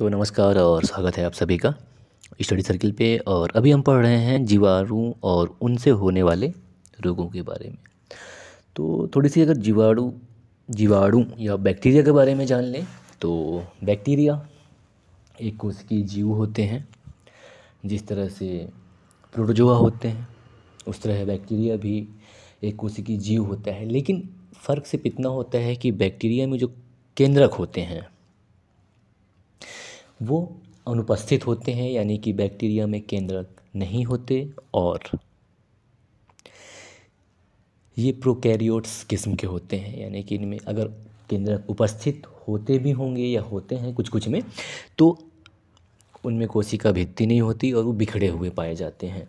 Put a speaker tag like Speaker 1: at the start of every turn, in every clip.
Speaker 1: तो नमस्कार और स्वागत है आप सभी का स्टडी सर्किल पे और अभी हम पढ़ रहे हैं जीवाणु और उनसे होने वाले रोगों के बारे में तो थोड़ी सी अगर जीवाणु जीवाणु या बैक्टीरिया के बारे में जान लें तो बैक्टीरिया एक कोशिकीय जीव होते हैं जिस तरह से प्रोटोजोआ होते हैं उस तरह बैक्टीरिया भी एक कोशिकीय जीव होता है लेकिन फ़र्क सिर्फ इतना होता है कि बैक्टीरिया में जो केंद्रक होते हैं वो अनुपस्थित होते हैं यानी कि बैक्टीरिया में केंद्रक नहीं होते और ये प्रोकैरियोट्स किस्म के होते हैं यानी कि इनमें अगर केंद्रक उपस्थित होते भी होंगे या होते हैं कुछ कुछ में तो उनमें कोशिका भित्ति नहीं होती और वो बिखरे हुए पाए जाते हैं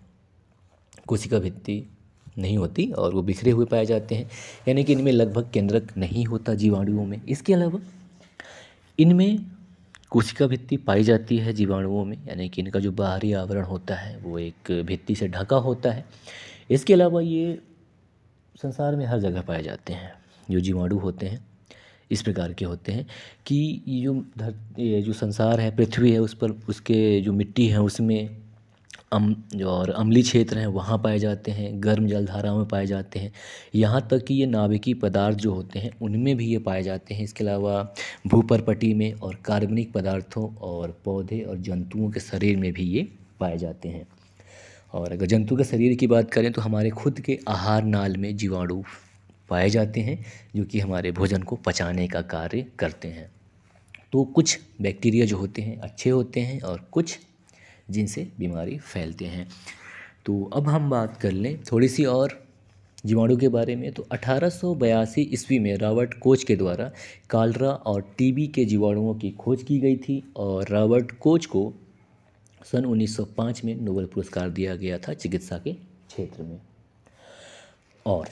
Speaker 1: कोशिका भित्ति नहीं होती और वो बिखरे हुए पाए जाते हैं यानी कि इनमें लगभग केंद्रक नहीं होता जीवाणुओं में इसके अलावा इनमें कोशिका भित्ति पाई जाती है जीवाणुओं में यानी कि इनका जो बाहरी आवरण होता है वो एक भित्ति से ढका होता है इसके अलावा ये संसार में हर जगह पाए जाते हैं जो जीवाणु होते हैं इस प्रकार के होते हैं कि ये जो धरती जो संसार है पृथ्वी है उस पर उसके जो मिट्टी है उसमें अम और अमली क्षेत्र हैं वहाँ पाए जाते हैं गर्म जलधाराओं में पाए जाते हैं यहाँ तक कि ये नाभिकीय पदार्थ जो होते हैं उनमें भी ये पाए जाते हैं इसके अलावा भूपरपटी में और कार्बनिक पदार्थों और पौधे और जंतुओं के शरीर में भी ये पाए जाते हैं और अगर जंतु के शरीर की बात करें तो हमारे खुद के आहार नाल में जीवाणु पाए जाते हैं जो कि हमारे भोजन को पचाने का कार्य करते हैं तो कुछ बैक्टीरिया जो होते हैं अच्छे होते हैं और कुछ जिनसे बीमारी फैलते हैं तो अब हम बात कर लें थोड़ी सी और जीवाणु के बारे में तो अठारह ईस्वी में रॉबर्ट कोच के द्वारा कालरा और टीबी के जीवाणुओं की खोज की गई थी और रॉबर्ट कोच को सन 1905 में नोबेल पुरस्कार दिया गया था चिकित्सा के क्षेत्र में और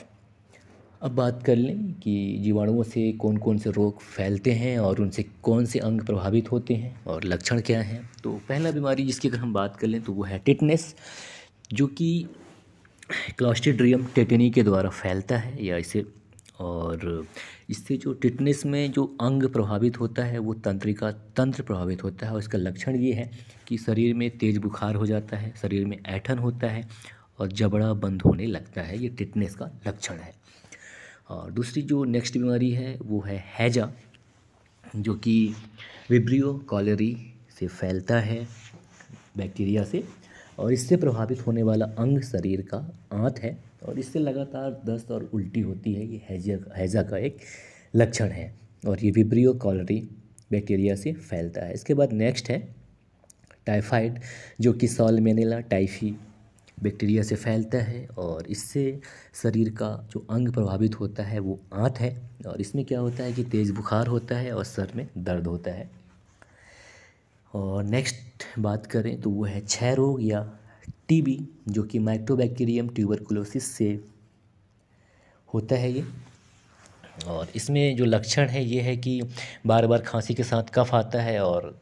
Speaker 1: अब बात कर लें कि जीवाणुओं से कौन कौन से रोग फैलते हैं और उनसे कौन से अंग प्रभावित होते हैं और लक्षण क्या हैं तो पहला बीमारी जिसकी अगर हम बात कर लें तो वो है टिटनेस जो कि क्लास्टिड्रियम टेटनी के द्वारा फैलता है या इसे और इससे जो टिटनेस में जो अंग प्रभावित होता है वो तंत्रिका तंत्र प्रभावित होता है और इसका लक्षण ये है कि शरीर में तेज बुखार हो जाता है शरीर में ऐठन होता है और जबड़ा बंद होने लगता है ये टिटनेस का लक्षण है और दूसरी जो नेक्स्ट बीमारी है वो है हैजा जो कि विब्रियो कॉलरी से फैलता है बैक्टीरिया से और इससे प्रभावित होने वाला अंग शरीर का आँत है और इससे लगातार दस्त और उल्टी होती है ये हैजा हैजा का एक लक्षण है और ये विब्रियो कॉलरी बैक्टीरिया से फैलता है इसके बाद नेक्स्ट है टाइफाइड जो कि सॉलमेनेला टाइफी बैक्टीरिया से फैलता है और इससे शरीर का जो अंग प्रभावित होता है वो आँत है और इसमें क्या होता है कि तेज़ बुखार होता है और सर में दर्द होता है और नेक्स्ट बात करें तो वो है क्षय रोग या टीबी जो कि माइक्रोबैक्टीरियम ट्यूबरकुलोसिस से होता है ये और इसमें जो लक्षण है ये है कि बार बार खांसी के साथ कफ आता है और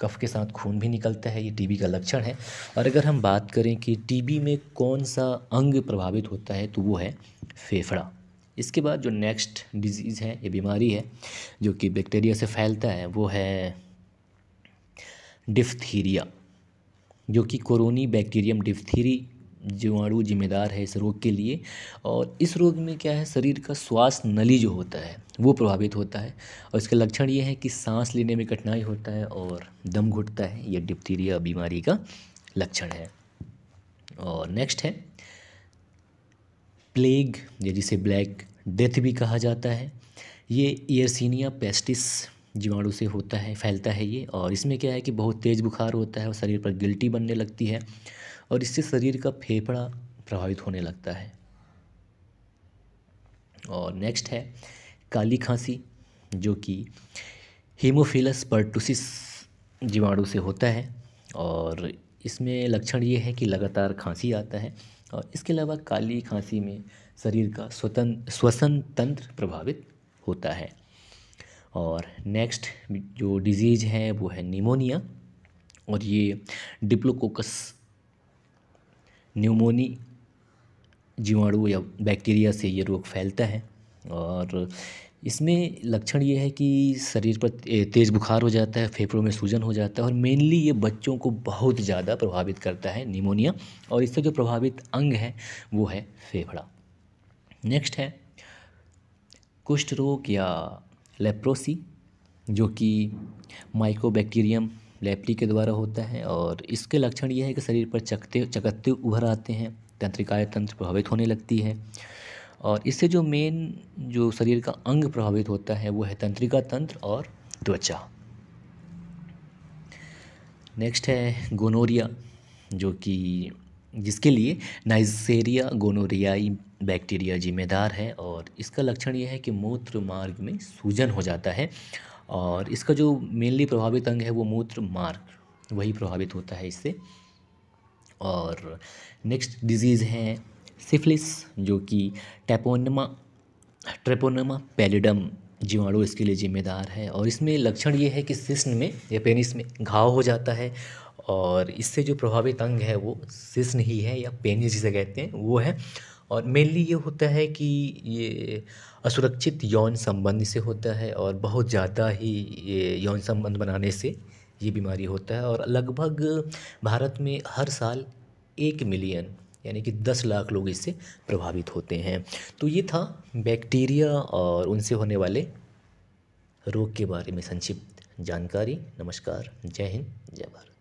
Speaker 1: कफ के साथ खून भी निकलता है ये टीबी का लक्षण है और अगर हम बात करें कि टीबी में कौन सा अंग प्रभावित होता है तो वो है फेफड़ा इसके बाद जो नेक्स्ट डिजीज़ है ये बीमारी है जो कि बैक्टीरिया से फैलता है वो है डिफ्थीरिया जो कि कोरोनी बैक्टीरियम डिफ्थीरी जीवाणु जिम्मेदार है इस रोग के लिए और इस रोग में क्या है शरीर का श्वास नली जो होता है वो प्रभावित होता है और इसके लक्षण ये है कि सांस लेने में कठिनाई होता है और दम घुटता है यह डिप्थीरिया बीमारी का लक्षण है और नेक्स्ट है प्लेग या जिसे ब्लैक डेथ भी कहा जाता है ये एयरसिनिया पेस्टिस जीवाणु से होता है फैलता है ये और इसमें क्या है कि बहुत तेज़ बुखार होता है और शरीर पर गिल्टी बनने लगती है और इससे शरीर का फेफड़ा प्रभावित होने लगता है और नेक्स्ट है काली खांसी जो कि हीमोफिलस पर्टुसिस जीवाणु से होता है और इसमें लक्षण ये है कि लगातार खांसी आता है और इसके अलावा काली खांसी में शरीर का स्वतंत्र श्वसन तंत्र प्रभावित होता है और नेक्स्ट जो डिजीज़ है वो है निमोनिया और ये डिप्लोकोकस न्यूमोनी जीवाणु या बैक्टीरिया से ये रोग फैलता है और इसमें लक्षण ये है कि शरीर पर तेज़ बुखार हो जाता है फेफड़ों में सूजन हो जाता है और मेनली ये बच्चों को बहुत ज़्यादा प्रभावित करता है निमोनिया और इससे जो प्रभावित अंग है वो है फेफड़ा नेक्स्ट है कुष्ठ रोग या लेप्रोसी जो कि माइकोबैक्टीरियम लेप्टी के द्वारा होता है और इसके लक्षण ये है कि शरीर पर चकते चकत्ते उभर आते हैं तंत्रिकाय तंत्र प्रभावित होने लगती है और इससे जो मेन जो शरीर का अंग प्रभावित होता है वो है तंत्रिका तंत्र और त्वचा नेक्स्ट है गोनोरिया जो कि जिसके लिए नाइजेरिया गोनोरियाई बैक्टीरिया जिम्मेदार है और इसका लक्षण यह है कि मूत्र मार्ग में सूजन हो जाता है और इसका जो मेनली प्रभावित अंग है वो मूत्र मार्ग वही प्रभावित होता है इससे और नेक्स्ट डिजीज़ है सिफिलिस जो कि टेपोनमा ट्रेपोनमा पेलिडम जीवाणु इसके लिए जिम्मेदार है और इसमें लक्षण ये है कि सिस्न में या पेनिस में घाव हो जाता है और इससे जो प्रभावित अंग है वो सिस्न ही है या पेनिस जिसे कहते हैं वो है और मेनली ये होता है कि ये असुरक्षित यौन संबंध से होता है और बहुत ज़्यादा ही ये यौन संबंध बनाने से ये बीमारी होता है और लगभग भारत में हर साल एक मिलियन यानी कि दस लाख लोग इससे प्रभावित होते हैं तो ये था बैक्टीरिया और उनसे होने वाले रोग के बारे में संक्षिप्त जानकारी नमस्कार जय हिंद जय भारत